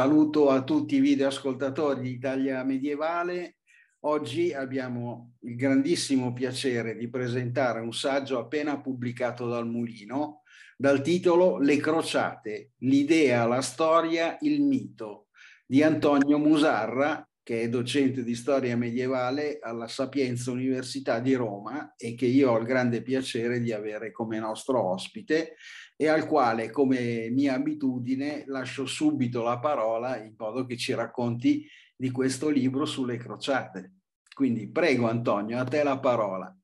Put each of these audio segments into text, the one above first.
saluto a tutti i videoascoltatori di Italia Medievale. Oggi abbiamo il grandissimo piacere di presentare un saggio appena pubblicato dal Mulino dal titolo Le crociate, l'idea, la storia, il mito di Antonio Musarra, che è docente di storia medievale alla Sapienza Università di Roma e che io ho il grande piacere di avere come nostro ospite e al quale, come mia abitudine, lascio subito la parola in modo che ci racconti di questo libro sulle crociate. Quindi prego Antonio, a te la parola.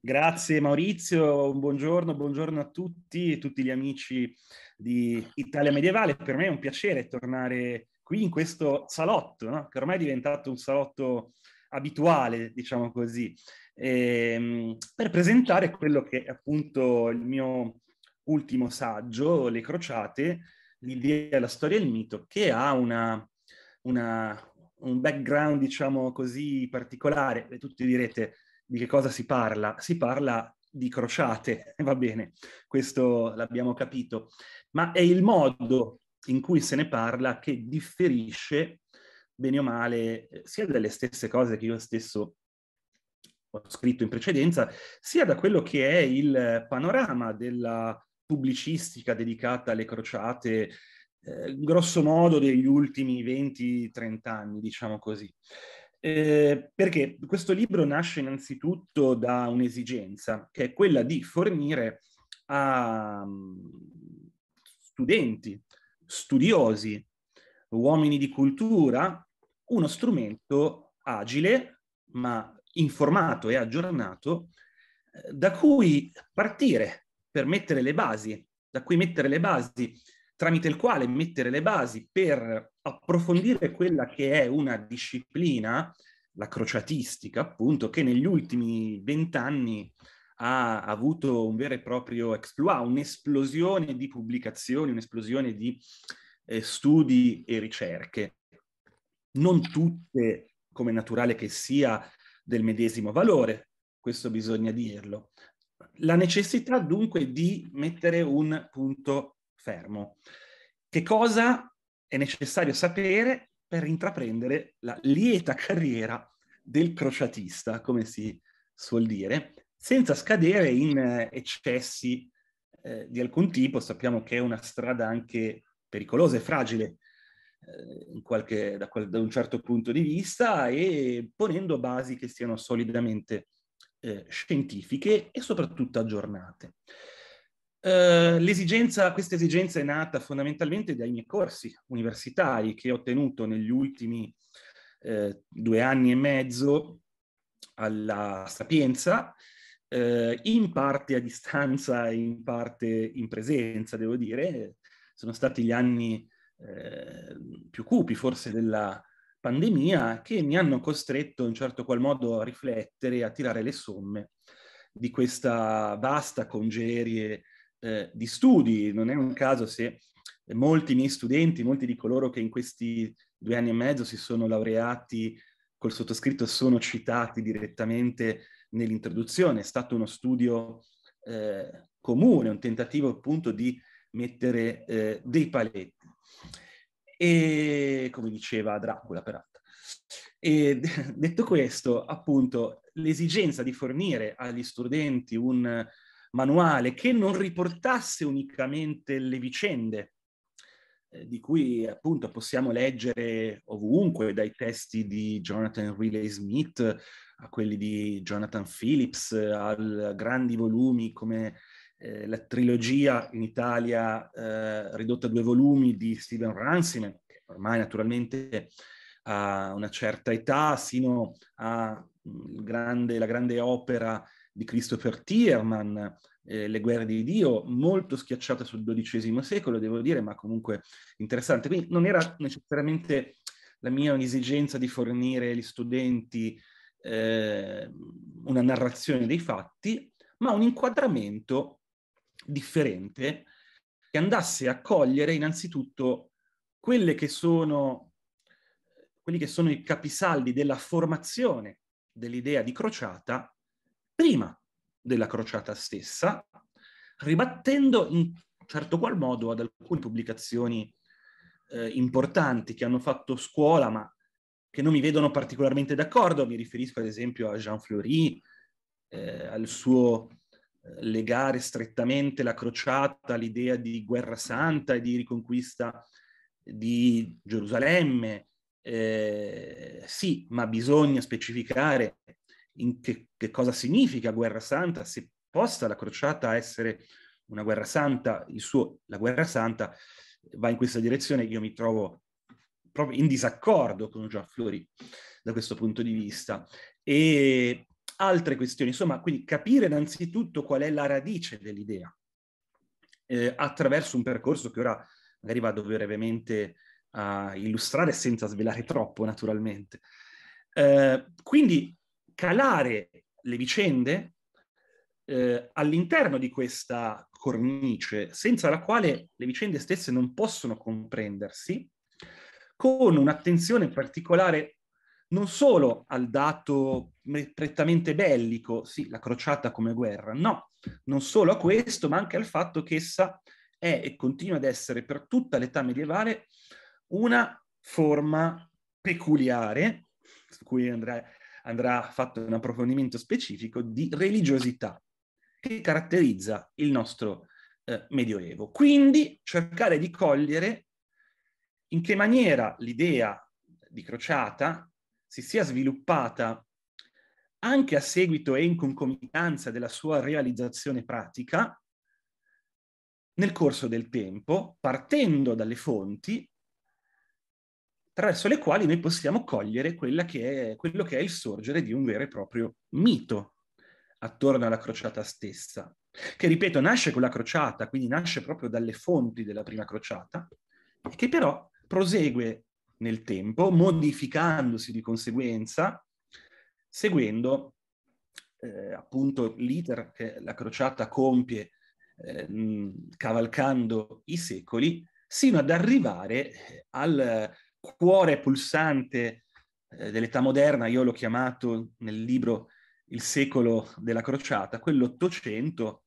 Grazie Maurizio, buongiorno, buongiorno a tutti, e tutti gli amici di Italia Medievale. Per me è un piacere tornare qui in questo salotto, no? che ormai è diventato un salotto abituale, diciamo così, ehm, per presentare quello che è appunto il mio ultimo saggio, Le crociate, l'idea, la storia e il mito, che ha una, una, un background, diciamo così, particolare. E tutti direte di che cosa si parla? Si parla di crociate, va bene, questo l'abbiamo capito, ma è il modo in cui se ne parla che differisce bene o male sia dalle stesse cose che io stesso ho scritto in precedenza, sia da quello che è il panorama della pubblicistica dedicata alle crociate, eh, grosso modo degli ultimi 20-30 anni, diciamo così. Eh, perché questo libro nasce innanzitutto da un'esigenza, che è quella di fornire a mm, studenti, studiosi, uomini di cultura, uno strumento agile, ma informato e aggiornato, eh, da cui partire per mettere le basi, da cui mettere le basi, tramite il quale mettere le basi per approfondire quella che è una disciplina, la crociatistica appunto, che negli ultimi vent'anni ha avuto un vero e proprio exploit, un'esplosione di pubblicazioni, un'esplosione di eh, studi e ricerche. Non tutte, come naturale che sia, del medesimo valore, questo bisogna dirlo la necessità dunque di mettere un punto fermo. Che cosa è necessario sapere per intraprendere la lieta carriera del crociatista, come si suol dire, senza scadere in eh, eccessi eh, di alcun tipo. Sappiamo che è una strada anche pericolosa e fragile eh, qualche, da, da un certo punto di vista e ponendo basi che siano solidamente eh, scientifiche e soprattutto aggiornate. Eh, l'esigenza, questa esigenza è nata fondamentalmente dai miei corsi universitari che ho tenuto negli ultimi eh, due anni e mezzo alla Sapienza, eh, in parte a distanza e in parte in presenza, devo dire. Sono stati gli anni eh, più cupi forse della, pandemia che mi hanno costretto in certo qual modo a riflettere, a tirare le somme di questa vasta congerie eh, di studi. Non è un caso se molti miei studenti, molti di coloro che in questi due anni e mezzo si sono laureati col sottoscritto sono citati direttamente nell'introduzione. È stato uno studio eh, comune, un tentativo appunto di mettere eh, dei paletti. E come diceva Dracula, peraltro. E detto questo, appunto, l'esigenza di fornire agli studenti un manuale che non riportasse unicamente le vicende eh, di cui appunto possiamo leggere ovunque, dai testi di Jonathan Riley Smith a quelli di Jonathan Phillips, a grandi volumi come eh, la trilogia in Italia eh, ridotta a due volumi di Steven Ransiman, che ormai naturalmente ha una certa età, sino alla mm, grande, grande opera di Christopher Tierman, eh, Le guerre di Dio, molto schiacciata sul XII secolo, devo dire, ma comunque interessante. Quindi non era necessariamente la mia un'esigenza di fornire agli studenti eh, una narrazione dei fatti, ma un inquadramento differente che andasse a cogliere innanzitutto quelle che sono, quelli che sono i capisaldi della formazione dell'idea di crociata prima della crociata stessa, ribattendo in certo qual modo ad alcune pubblicazioni eh, importanti che hanno fatto scuola, ma che non mi vedono particolarmente d'accordo. Mi riferisco ad esempio a Jean Fleury, eh, al suo legare strettamente la crociata all'idea di guerra santa e di riconquista di Gerusalemme. Eh, sì, ma bisogna specificare in che, che, cosa significa guerra santa, se possa la crociata essere una guerra santa, il suo, la guerra santa va in questa direzione, io mi trovo proprio in disaccordo con Gian Flori da questo punto di vista. E altre questioni. Insomma, quindi capire innanzitutto qual è la radice dell'idea eh, attraverso un percorso che ora magari vado brevemente a illustrare senza svelare troppo, naturalmente. Eh, quindi calare le vicende eh, all'interno di questa cornice, senza la quale le vicende stesse non possono comprendersi, con un'attenzione particolare non solo al dato prettamente bellico, sì, la crociata come guerra, no, non solo a questo, ma anche al fatto che essa è e continua ad essere per tutta l'età medievale una forma peculiare, su cui andrà, andrà fatto un approfondimento specifico, di religiosità che caratterizza il nostro eh, Medioevo. Quindi cercare di cogliere in che maniera l'idea di crociata si sia sviluppata anche a seguito e in concomitanza della sua realizzazione pratica, nel corso del tempo, partendo dalle fonti attraverso le quali noi possiamo cogliere che è, quello che è il sorgere di un vero e proprio mito attorno alla crociata stessa, che ripeto nasce con la crociata, quindi nasce proprio dalle fonti della prima crociata, e che però prosegue nel tempo, modificandosi di conseguenza, seguendo eh, appunto l'iter che la crociata compie eh, cavalcando i secoli, sino ad arrivare eh, al cuore pulsante eh, dell'età moderna, io l'ho chiamato nel libro il secolo della crociata, quell'Ottocento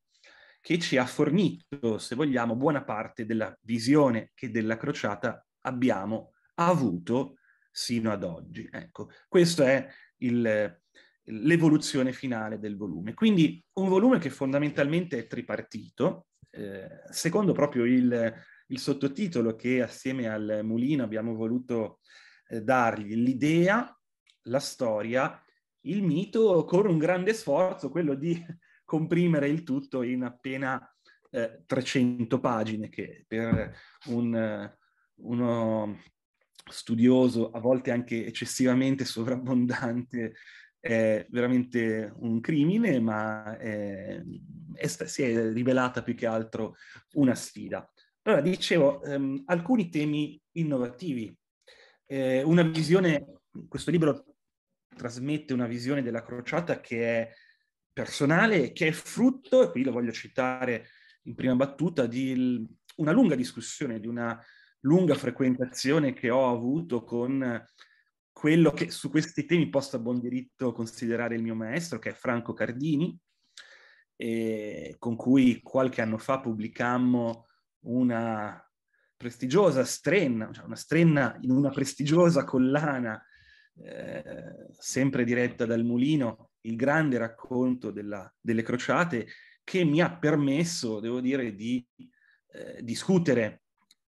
che ci ha fornito, se vogliamo, buona parte della visione che della crociata abbiamo avuto sino ad oggi. Ecco, questa è il, l'evoluzione finale del volume. Quindi un volume che fondamentalmente è tripartito, eh, secondo proprio il, il, sottotitolo che assieme al mulino abbiamo voluto eh, dargli, l'idea, la storia, il mito, con un grande sforzo, quello di comprimere il tutto in appena eh, 300 pagine, che per un, uno studioso, a volte anche eccessivamente sovrabbondante, è veramente un crimine, ma è, è, si è rivelata più che altro una sfida. Allora, dicevo, ehm, alcuni temi innovativi. Eh, una visione, questo libro trasmette una visione della crociata che è personale, che è frutto, e qui lo voglio citare in prima battuta, di una lunga discussione, di una lunga frequentazione che ho avuto con quello che su questi temi posso a buon diritto considerare il mio maestro, che è Franco Cardini, con cui qualche anno fa pubblicammo una prestigiosa strenna, cioè una strenna in una prestigiosa collana, eh, sempre diretta dal Mulino, il grande racconto della, delle crociate, che mi ha permesso, devo dire, di eh, discutere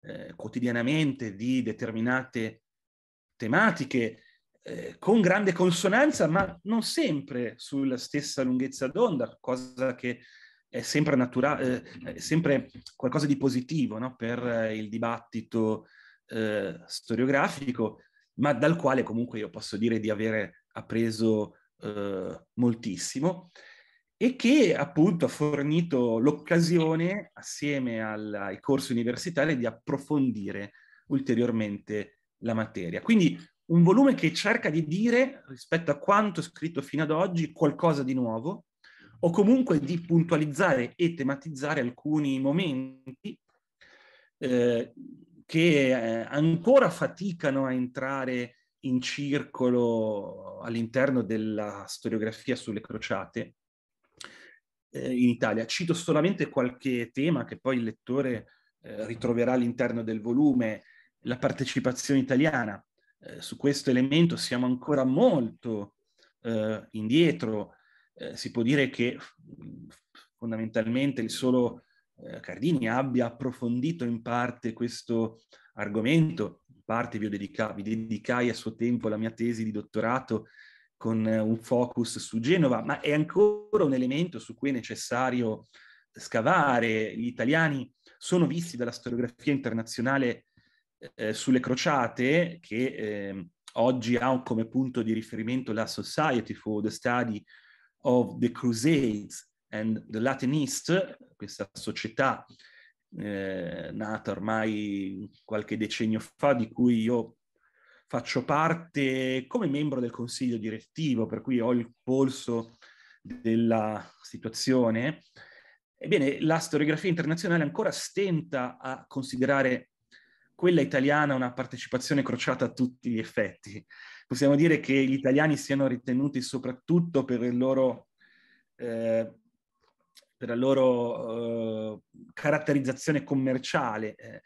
eh, quotidianamente di determinate tematiche eh, con grande consonanza, ma non sempre sulla stessa lunghezza d'onda, cosa che è sempre, natura- eh, è sempre qualcosa di positivo no? per eh, il dibattito eh, storiografico, ma dal quale comunque io posso dire di avere appreso moltissimo e che appunto ha fornito l'occasione, assieme al, ai corsi universitari, di approfondire ulteriormente la materia. Quindi un volume che cerca di dire, rispetto a quanto scritto fino ad oggi, qualcosa di nuovo, o comunque di puntualizzare e tematizzare alcuni momenti eh, che eh, ancora faticano a entrare in circolo all'interno della storiografia sulle crociate, eh, in Italia. Cito solamente qualche tema che poi il lettore eh, ritroverà all'interno del volume, la partecipazione italiana. Eh, su questo elemento siamo ancora molto eh, indietro. Eh, si può dire che fondamentalmente il solo eh, Cardini abbia approfondito in parte questo argomento, in parte vi, dedica- vi dedicai a suo tempo la mia tesi di dottorato con eh, un focus su Genova, ma è ancora un elemento su cui è necessario scavare. Gli italiani sono visti dalla storiografia internazionale eh, sulle crociate, che eh, oggi ha come punto di riferimento la Society for the Study of the Crusades and the Latin East, questa società eh, nata ormai qualche decennio fa, di cui io faccio parte come membro del consiglio direttivo, per cui ho il polso della situazione, ebbene la storiografia internazionale ancora stenta a considerare quella italiana una partecipazione crociata a tutti gli effetti. Possiamo dire che gli italiani siano ritenuti soprattutto per il loro... Eh, per la loro eh, caratterizzazione commerciale. Eh,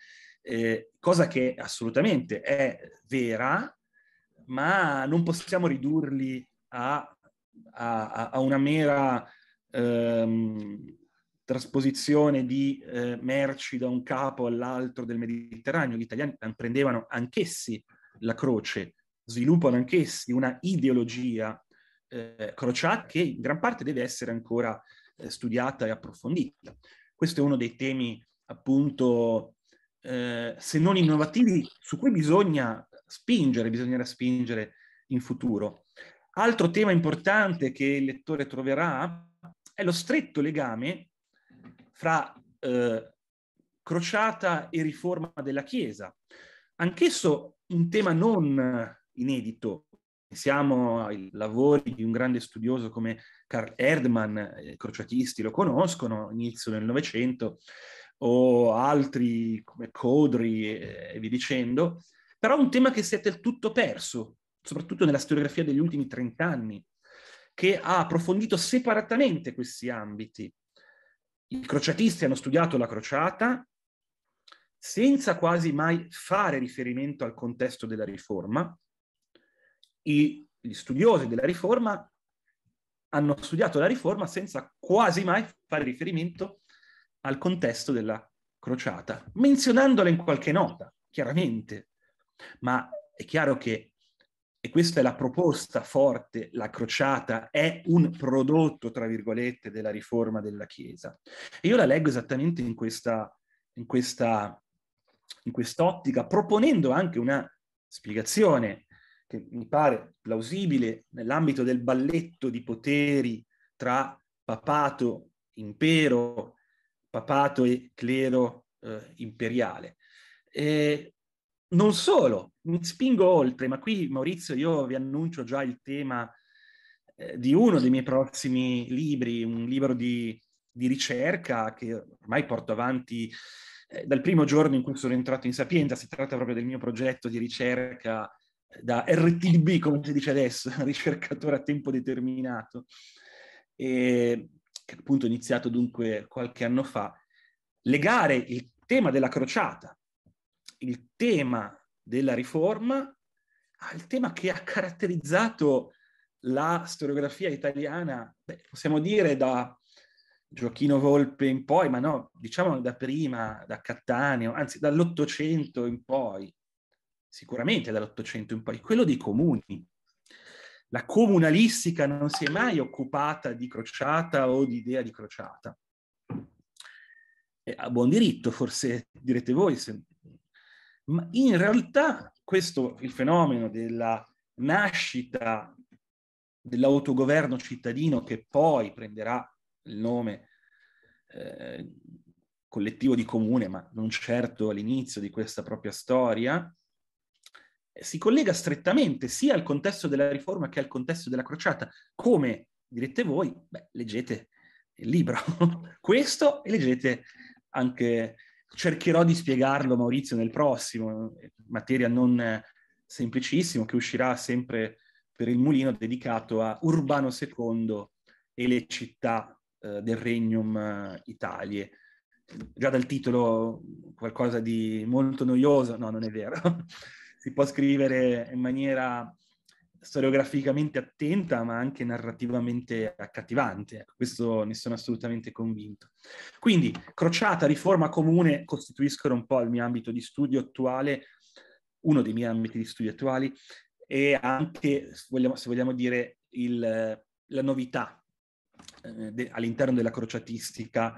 eh, cosa che assolutamente è vera, ma non possiamo ridurli a, a, a una mera ehm, trasposizione di eh, merci da un capo all'altro del Mediterraneo. Gli italiani prendevano anch'essi la croce, sviluppano anch'essi una ideologia eh, crociata che in gran parte deve essere ancora eh, studiata e approfondita. Questo è uno dei temi appunto eh, se non innovativi, su cui bisogna spingere, bisognerà spingere in futuro. Altro tema importante che il lettore troverà è lo stretto legame fra eh, crociata e riforma della Chiesa. Anch'esso un tema non inedito. Pensiamo ai lavori di un grande studioso come Karl Erdmann, i eh, crociatisti lo conoscono, inizio del Novecento, o altri come Codri e, eh, e via dicendo, però un tema che si è del tutto perso, soprattutto nella storiografia degli ultimi trent'anni, che ha approfondito separatamente questi ambiti. I crociatisti hanno studiato la crociata senza quasi mai fare riferimento al contesto della riforma. I, gli studiosi della riforma hanno studiato la riforma senza quasi mai fare riferimento al contesto della crociata, menzionandola in qualche nota, chiaramente. Ma è chiaro che, e questa è la proposta forte, la crociata è un prodotto, tra virgolette, della riforma della Chiesa. E io la leggo esattamente in questa, in questa, in quest'ottica, proponendo anche una spiegazione che mi pare plausibile nell'ambito del balletto di poteri tra papato, impero, papato e clero eh, imperiale. E non solo, mi spingo oltre, ma qui Maurizio io vi annuncio già il tema eh, di uno dei miei prossimi libri, un libro di, di ricerca che ormai porto avanti eh, dal primo giorno in cui sono entrato in Sapienza, si tratta proprio del mio progetto di ricerca eh, da RTB, come si dice adesso, ricercatore a tempo determinato. E che appunto iniziato dunque qualche anno fa, legare il tema della crociata, il tema della riforma, al tema che ha caratterizzato la storiografia italiana, beh, possiamo dire da Gioacchino Volpe in poi, ma no, diciamo da prima, da Cattaneo, anzi dall'Ottocento in poi, sicuramente dall'Ottocento in poi, quello dei comuni, la comunalistica non si è mai occupata di crociata o di idea di crociata. E a buon diritto, forse direte voi, se... ma in realtà questo, il fenomeno della nascita dell'autogoverno cittadino che poi prenderà il nome eh, collettivo di comune, ma non certo all'inizio di questa propria storia, si collega strettamente sia al contesto della riforma che al contesto della crociata. Come direte voi? Beh, leggete il libro, questo, e leggete anche, cercherò di spiegarlo Maurizio nel prossimo, materia non semplicissima che uscirà sempre per il mulino dedicato a Urbano II e le città eh, del Regnum eh, Italie già dal titolo qualcosa di molto noioso, no, non è vero. si può scrivere in maniera storiograficamente attenta, ma anche narrativamente accattivante. Ecco, questo ne sono assolutamente convinto. Quindi, crociata, riforma comune costituiscono un po' il mio ambito di studio attuale, uno dei miei ambiti di studio attuali, e anche, se vogliamo, se vogliamo dire, il, la novità eh, de, all'interno della crociatistica,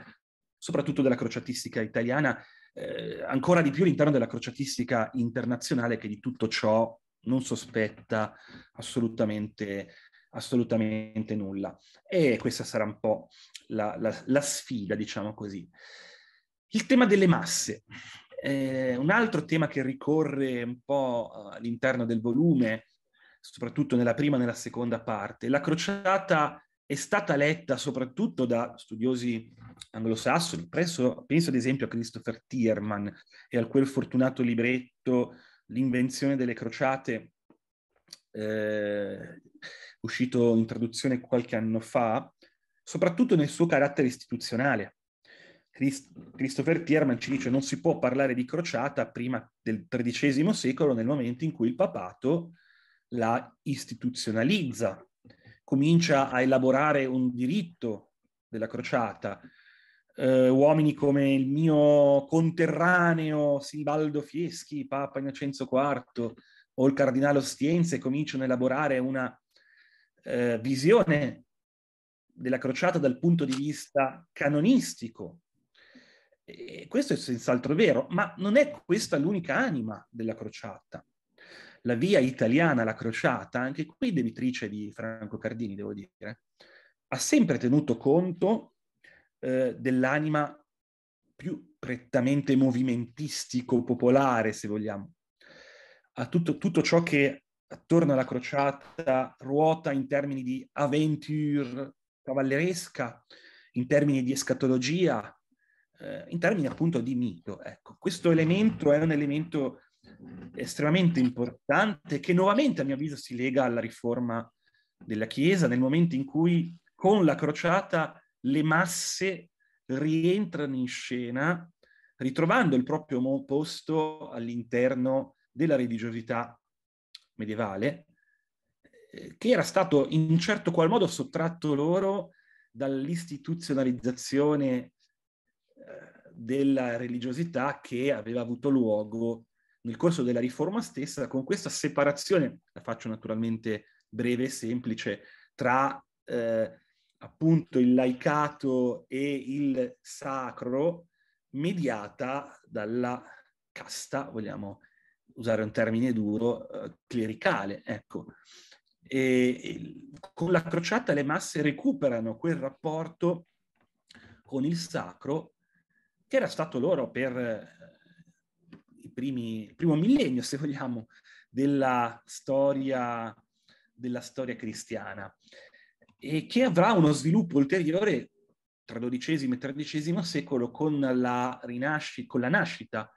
soprattutto della crociatistica italiana, eh, ancora di più all'interno della crociatistica internazionale che di tutto ciò non sospetta assolutamente, assolutamente nulla. E questa sarà un po' la, la, la sfida, diciamo così. Il tema delle masse. Eh, un altro tema che ricorre un po' all'interno del volume, soprattutto nella prima e nella seconda parte, la crociata è stata letta soprattutto da studiosi anglosassoni, penso, penso ad esempio a Christopher Tierman e a quel fortunato libretto L'invenzione delle crociate, eh, uscito in traduzione qualche anno fa, soprattutto nel suo carattere istituzionale. Christ- Christopher Tierman ci dice non si può parlare di crociata prima del XIII secolo, nel momento in cui il papato la istituzionalizza comincia a elaborare un diritto della crociata. Eh, uomini come il mio conterraneo Sinibaldo Fieschi, Papa Innocenzo IV o il Cardinale Ostiense cominciano a elaborare una eh, visione della crociata dal punto di vista canonistico. E questo è senz'altro vero, ma non è questa l'unica anima della crociata la via italiana, la crociata, anche qui debitrice di Franco Cardini, devo dire, ha sempre tenuto conto eh, dell'anima più prettamente movimentistico-popolare, se vogliamo, a tutto, tutto ciò che attorno alla crociata ruota in termini di aventure cavalleresca, in termini di escatologia, eh, in termini appunto di mito. Ecco, questo elemento è un elemento estremamente importante che nuovamente a mio avviso si lega alla riforma della Chiesa nel momento in cui con la crociata le masse rientrano in scena ritrovando il proprio posto all'interno della religiosità medievale eh, che era stato in certo qual modo sottratto loro dall'istituzionalizzazione eh, della religiosità che aveva avuto luogo nel corso della riforma stessa, con questa separazione, la faccio naturalmente breve e semplice, tra eh, appunto il laicato e il sacro, mediata dalla casta, vogliamo usare un termine duro, eh, clericale. Ecco. E, e con la crociata le masse recuperano quel rapporto con il sacro che era stato loro per primi, primo millennio, se vogliamo, della storia, della storia cristiana e che avrà uno sviluppo ulteriore tra XII e XIII secolo con la, rinasci- con la nascita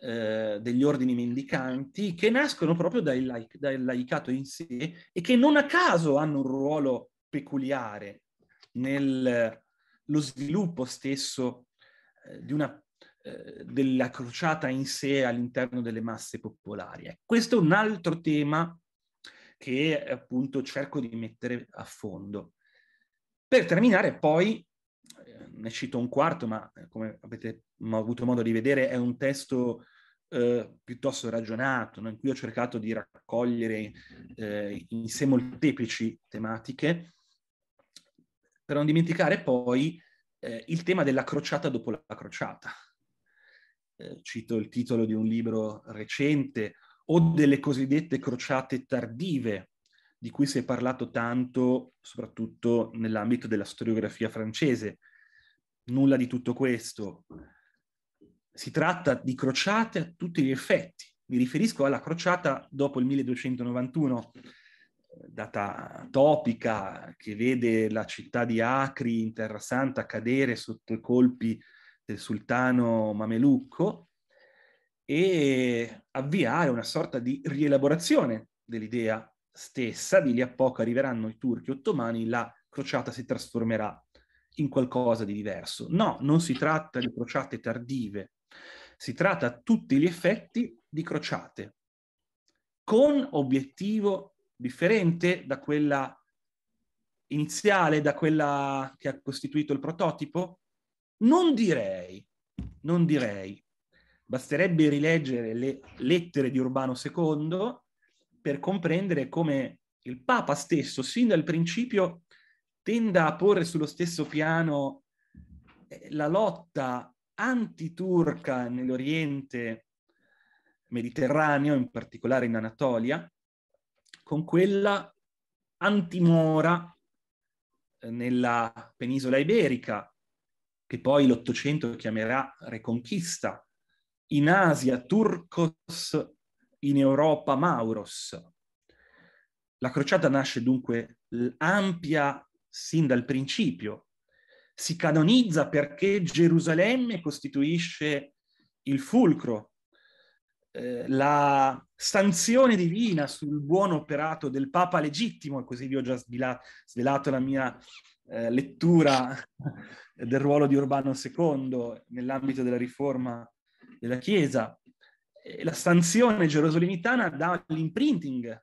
eh, degli ordini mendicanti che nascono proprio dai laic- dal laicato in sé e che non a caso hanno un ruolo peculiare nello sviluppo stesso eh, di una eh, della crociata in sé all'interno delle masse popolari. Ecco, questo è un altro tema che appunto cerco di mettere a fondo. Per terminare poi, eh, ne cito un quarto, ma eh, come avete avuto modo di vedere è un testo eh, piuttosto ragionato, no? in cui ho cercato di raccogliere eh, in sé molteplici tematiche, per non dimenticare poi eh, il tema della crociata dopo la crociata, eh, cito il titolo di un libro recente, o delle cosiddette crociate tardive, di cui si è parlato tanto soprattutto nell'ambito della storiografia francese. Nulla di tutto questo. Si tratta di crociate a tutti gli effetti. Mi riferisco alla crociata dopo il 1291, eh, data topica che vede la città di Acri in Terra Santa cadere sotto i colpi del sultano mamelucco e avviare una sorta di rielaborazione dell'idea stessa. Di lì a poco arriveranno i turchi ottomani, la crociata si trasformerà in qualcosa di diverso. No, non si tratta di crociate tardive, si tratta a tutti gli effetti di crociate con obiettivo differente da quella iniziale, da quella che ha costituito il prototipo, non direi, non direi. Basterebbe rileggere le lettere di Urbano II per comprendere come il Papa stesso, sin dal principio, tenda a porre sullo stesso piano eh, la lotta antiturca nell'Oriente mediterraneo, in particolare in Anatolia, con quella antimora eh, nella penisola iberica, che poi l'Ottocento chiamerà Reconquista, in Asia Turcos, in Europa Mauros. La crociata nasce dunque ampia sin dal principio, si canonizza perché Gerusalemme costituisce il fulcro eh, la sanzione divina sul buon operato del Papa legittimo, e così vi ho già svelato la mia eh, lettura del ruolo di Urbano II nell'ambito della riforma della Chiesa. La sanzione gerosolimitana dà l'imprinting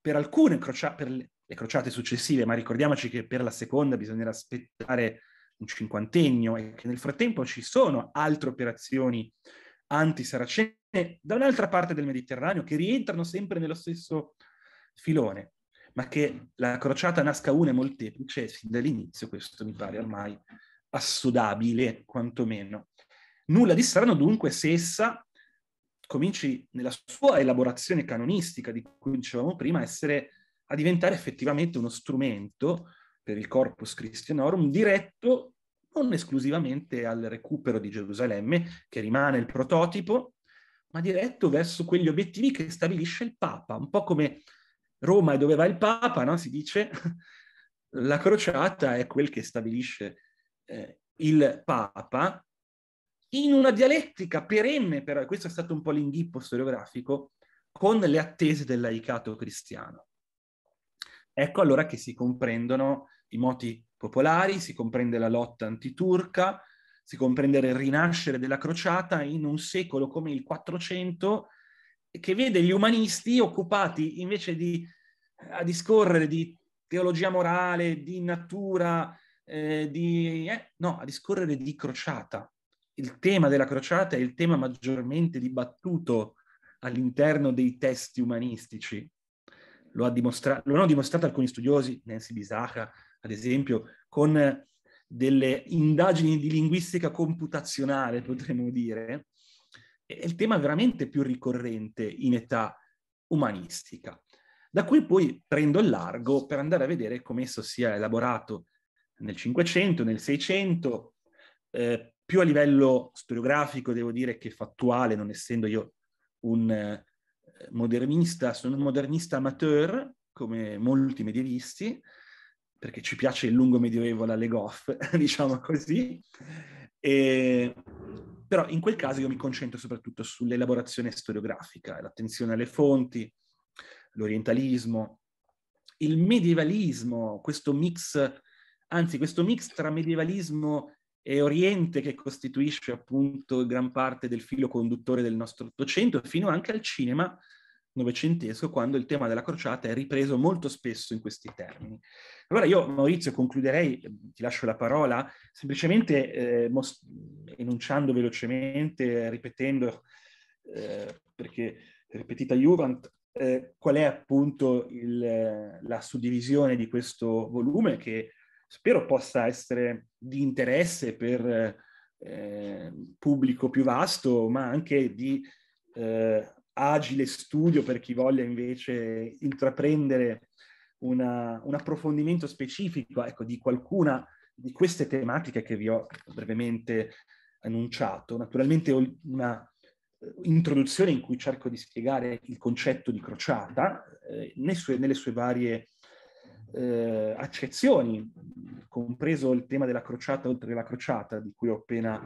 per alcune crocia- per le crociate successive, ma ricordiamoci che per la seconda bisognerà aspettare un cinquantennio e che nel frattempo ci sono altre operazioni antisaracene da un'altra parte del Mediterraneo che rientrano sempre nello stesso filone, ma che la crociata nasca una e molteplice fin dall'inizio, questo mi pare ormai assodabile quantomeno. Nulla di strano dunque se essa cominci nella sua elaborazione canonistica di cui dicevamo prima a, essere, a diventare effettivamente uno strumento per il corpus christianorum diretto non esclusivamente al recupero di Gerusalemme, che rimane il prototipo, ma diretto verso quegli obiettivi che stabilisce il Papa, un po' come Roma è dove va il Papa, no? si dice la crociata è quel che stabilisce eh, il Papa in una dialettica perenne, per, questo è stato un po' l'inghippo storiografico, con le attese del laicato cristiano. Ecco allora che si comprendono i moti popolari, si comprende la lotta antiturca, si comprendere il rinascere della crociata in un secolo come il 400 che vede gli umanisti occupati invece di eh, a discorrere di teologia morale, di natura, eh, di, eh, no, a discorrere di crociata. Il tema della crociata è il tema maggiormente dibattuto all'interno dei testi umanistici. Lo, ha dimostrato, lo hanno dimostrato alcuni studiosi, Nancy Bisaca ad esempio, con delle indagini di linguistica computazionale, potremmo dire, è il tema veramente più ricorrente in età umanistica, da qui poi prendo il largo per andare a vedere come esso sia elaborato nel Cinquecento, nel Seicento, eh, più a livello storiografico devo dire che fattuale, non essendo io un eh, modernista, sono un modernista amateur, come molti medievisti, perché ci piace il lungo medioevo la Legoff, diciamo così. E, però in quel caso io mi concentro soprattutto sull'elaborazione storiografica, l'attenzione alle fonti, l'orientalismo, il medievalismo, questo mix, anzi questo mix tra medievalismo e Oriente che costituisce appunto gran parte del filo conduttore del nostro Ottocento, fino anche al cinema, novecentesco, quando il tema della crociata è ripreso molto spesso in questi termini. Allora io, Maurizio, concluderei, ti lascio la parola, semplicemente eh, most- enunciando velocemente, ripetendo, eh, perché ripetita Juvent, eh, qual è appunto il, la suddivisione di questo volume che spero possa essere di interesse per eh, pubblico più vasto, ma anche di eh, agile studio per chi voglia invece intraprendere una, un approfondimento specifico ecco, di qualcuna di queste tematiche che vi ho brevemente annunciato. Naturalmente ho una eh, introduzione in cui cerco di spiegare il concetto di crociata eh, nelle, sue, nelle, sue, varie eh, accezioni, compreso il tema della crociata oltre la crociata, di cui ho appena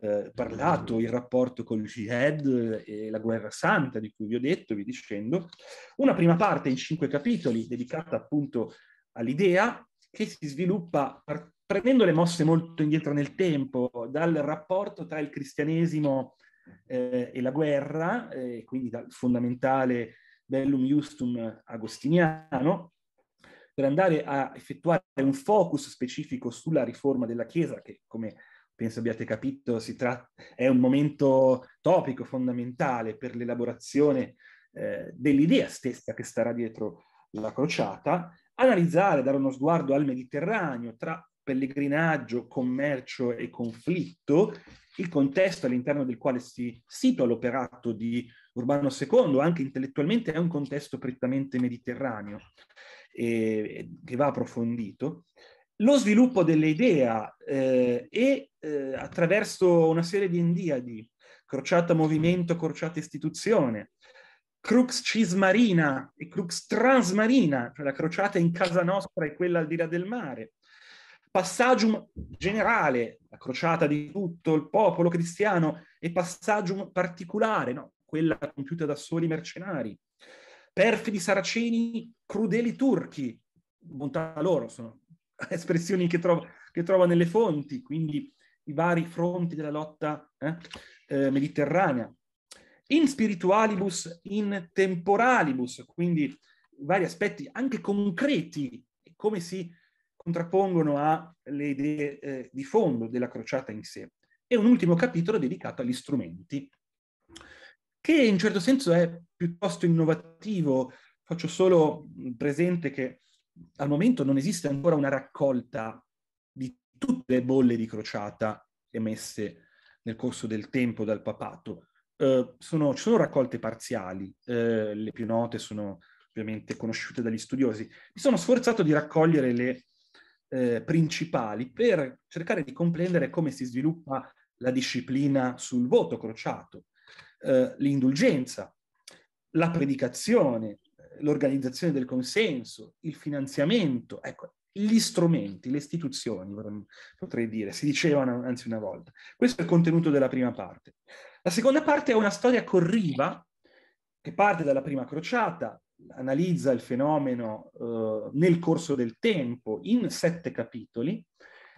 eh, parlato, il rapporto col jihad e la guerra santa di cui vi ho detto, vi dicendo, una prima parte in cinque capitoli dedicata appunto all'idea che si sviluppa prendendo le mosse molto indietro nel tempo, dal rapporto tra il cristianesimo eh, e la guerra, eh, quindi dal fondamentale Bellum Justum agostiniano, per andare a effettuare un focus specifico sulla riforma della Chiesa, che come penso abbiate capito, tratta, è un momento topico, fondamentale per l'elaborazione eh, dell'idea stessa che starà dietro la crociata, analizzare, dare uno sguardo al Mediterraneo tra pellegrinaggio, commercio e conflitto, il contesto all'interno del quale si situa l'operato di Urbano II, anche intellettualmente è un contesto prettamente mediterraneo, eh, che va approfondito lo sviluppo dell'idea eh, e eh, attraverso una serie di endiadi, crociata movimento, crociata istituzione, crux cismarina e crux transmarina, cioè la crociata in casa nostra e quella al di là del mare, passagium generale, la crociata di tutto il popolo cristiano e passagium particolare, no? quella compiuta da soli mercenari, perfidi saraceni, crudeli turchi, bontà loro, sono espressioni che trova, che trova nelle fonti, quindi i vari fronti della lotta eh, eh, mediterranea. In spiritualibus, in temporalibus, quindi vari aspetti anche concreti, come si contrappongono alle idee eh, di fondo della crociata in sé. E un ultimo capitolo dedicato agli strumenti, che in certo senso è piuttosto innovativo. Faccio solo presente che al momento non esiste ancora una raccolta di tutte le bolle di crociata emesse nel corso del tempo dal papato. Eh, sono, ci sono raccolte parziali, eh, le più note sono ovviamente conosciute dagli studiosi. Mi sono sforzato di raccogliere le eh, principali per cercare di comprendere come si sviluppa la disciplina sul voto crociato, eh, l'indulgenza, la predicazione, l'organizzazione del consenso, il finanziamento, ecco, gli strumenti, le istituzioni, potrei dire, si dicevano anzi una volta. Questo è il contenuto della prima parte. La seconda parte è una storia corriva, che parte dalla prima crociata, analizza il fenomeno eh, nel corso del tempo in sette capitoli,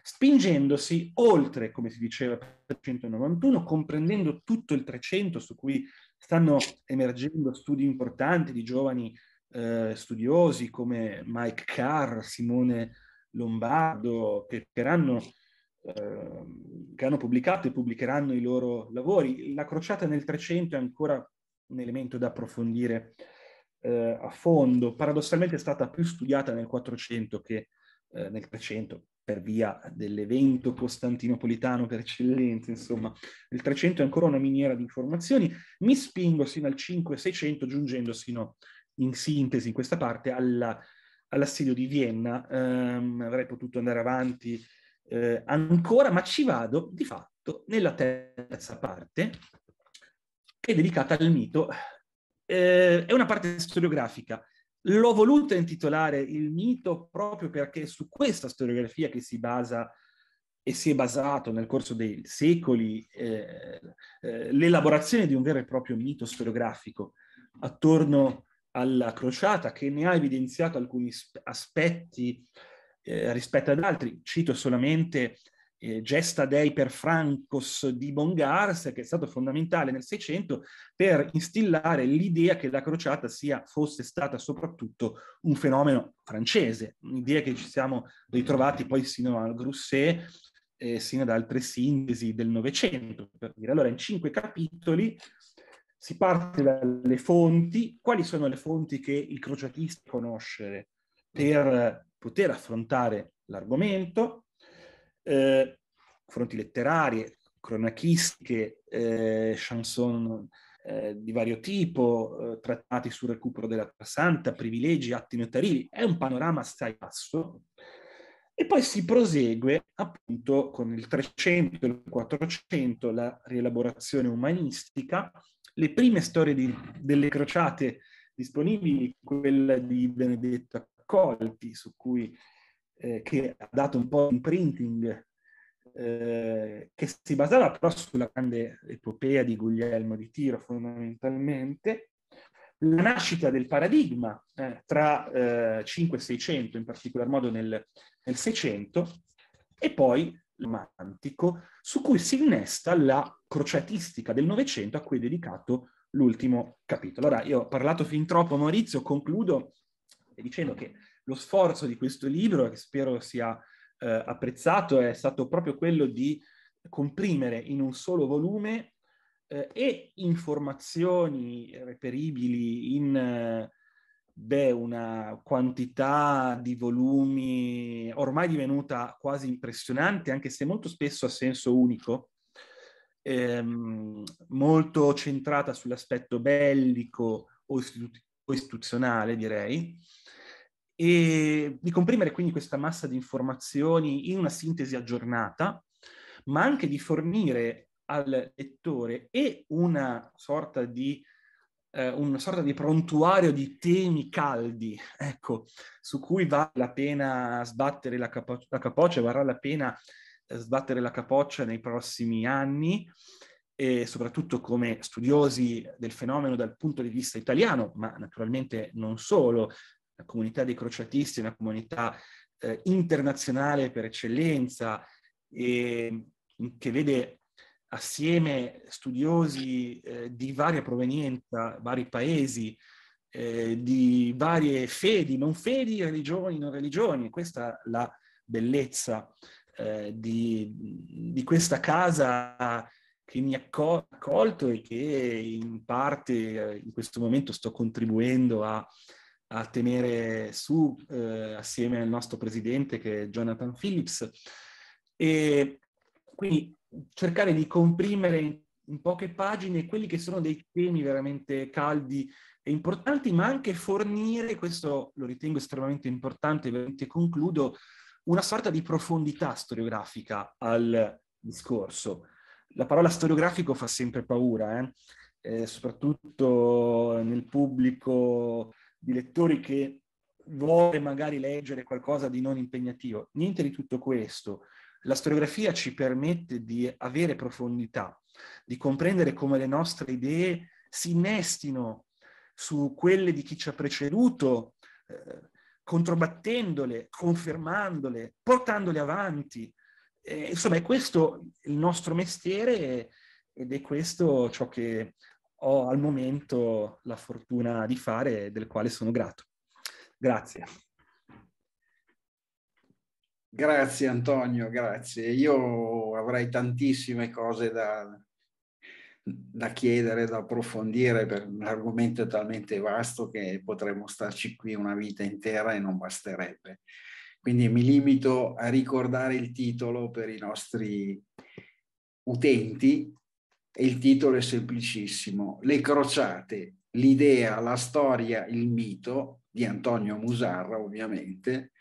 spingendosi oltre, come si diceva, il 391, comprendendo tutto il 300 su cui stanno emergendo studi importanti di giovani eh, studiosi come Mike Carr, Simone Lombardo, che, che, hanno, eh, che hanno pubblicato e pubblicheranno i loro lavori. La crociata nel 300 è ancora un elemento da approfondire eh, a fondo. Paradossalmente è stata più studiata nel 400 che eh, nel 300 per via dell'evento costantinopolitano per eccellenza, insomma, il 300 è ancora una miniera di informazioni, mi spingo sino al 5-600 giungendo sino in sintesi in questa parte alla, all'assedio di Vienna, ehm, avrei potuto andare avanti eh, ancora, ma ci vado di fatto nella terza parte, che è dedicata al mito. Eh, è una parte storiografica. L'ho voluta intitolare il mito proprio perché è su questa storiografia che si basa e si è basato nel corso dei secoli eh, eh l'elaborazione di un vero e proprio mito storiografico attorno alla crociata che ne ha evidenziato alcuni aspetti eh, rispetto ad altri. Cito solamente eh, Gesta Dei per Francos di Bongars, che è stato fondamentale nel Seicento per instillare l'idea che la crociata sia, fosse stata soprattutto un fenomeno francese, un'idea che ci siamo ritrovati poi sino al Grousset, e eh, sino ad altre sintesi del Novecento. Per dire. Allora, in cinque capitoli si parte dalle fonti, quali sono le fonti che il crociatista conoscere per poter affrontare l'argomento, eh, fonti letterarie, cronachistiche, eh, chanson eh, di vario tipo, eh, trattati sul recupero della Santa, privilegi, atti notarili, è un panorama assai basso. E poi si prosegue appunto con il 300 e il 400, la rielaborazione umanistica, le prime storie di, delle crociate disponibili, quella di Benedetto Accolti, su cui, eh, che ha dato un po' di printing, eh, che si basava però sulla grande epopea di Guglielmo di Tiro fondamentalmente, la nascita del paradigma eh, tra 5 e 600, in particolar modo nel, nel 600, e poi romantico, su cui si innesta la crociatistica del Novecento a cui è dedicato l'ultimo capitolo. Allora, io ho parlato fin troppo, Maurizio, concludo eh, dicendo che lo sforzo di questo libro, che spero sia eh, apprezzato, è stato proprio quello di comprimere in un solo volume eh, e informazioni reperibili in eh, beh, una quantità di volumi ormai divenuta quasi impressionante, anche se molto spesso a senso unico, ehm, molto centrata sull'aspetto bellico o, istitu- o istituzionale, direi, e di comprimere quindi questa massa di informazioni in una sintesi aggiornata, ma anche di fornire al lettore e una sorta di eh, una sorta di prontuario di temi caldi, ecco, su cui vale la pena sbattere la, capo- la capoccia, varrà la pena sbattere la capoccia nei prossimi anni e soprattutto come studiosi del fenomeno dal punto di vista italiano, ma naturalmente non solo, la comunità dei crociatisti è una comunità eh, internazionale per eccellenza e, mm, che vede assieme studiosi eh, di varia provenienza, vari paesi, eh, di varie fedi, non fedi, religioni, non religioni. Questa è la bellezza eh, di, di, questa casa che mi ha accolto e che in parte eh, in questo momento sto contribuendo a, a tenere su eh, assieme al nostro presidente che è Jonathan Phillips e quindi cercare di comprimere in poche pagine quelli che sono dei temi veramente caldi e importanti, ma anche fornire, questo lo ritengo estremamente importante, veramente concludo, una sorta di profondità storiografica al discorso. La parola storiografico fa sempre paura, eh? Eh, soprattutto nel pubblico di lettori che vuole magari leggere qualcosa di non impegnativo. Niente di tutto questo. La storiografia ci permette di avere profondità, di comprendere come le nostre idee si innestino su quelle di chi ci ha preceduto, eh, controbattendole, confermandole, portandole avanti. Eh, insomma, è questo il nostro mestiere ed è questo ciò che ho al momento la fortuna di fare e del quale sono grato. Grazie. Grazie Antonio, grazie. Io avrei tantissime cose da, da chiedere, da approfondire, per un argomento talmente vasto che potremmo starci qui una vita intera e non basterebbe. Quindi mi limito a ricordare il titolo per i nostri utenti e il titolo è semplicissimo. Le crociate, l'idea, la storia, il mito di Antonio Musarra ovviamente,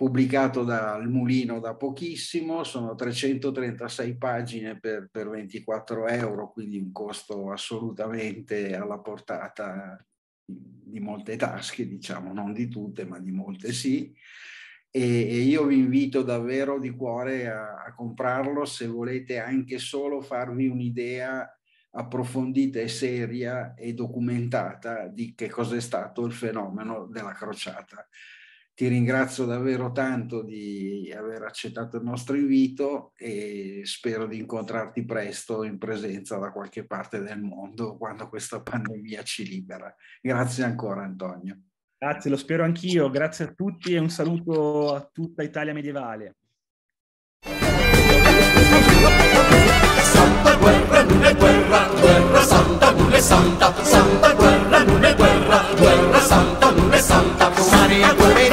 pubblicato dal Mulino da pochissimo, sono 336 pagine per, per 24 euro, quindi un costo assolutamente alla portata di molte tasche, diciamo, non di tutte, ma di molte sì. E, e io vi invito davvero di cuore a, a comprarlo se volete anche solo farvi un'idea approfondita e seria e documentata di che cos'è stato il fenomeno della crociata ti ringrazio davvero tanto di aver accettato il nostro invito e spero di incontrarti presto in presenza da qualche parte del mondo quando questa pandemia ci libera. Grazie ancora Antonio. Grazie, lo spero anch'io. Grazie a tutti e un saluto a tutta Italia medievale. Santa guerra, non è guerra, guerra santa, non è santa, santa guerra, non è guerra, guerra santa, non è santa, Maria Guerra.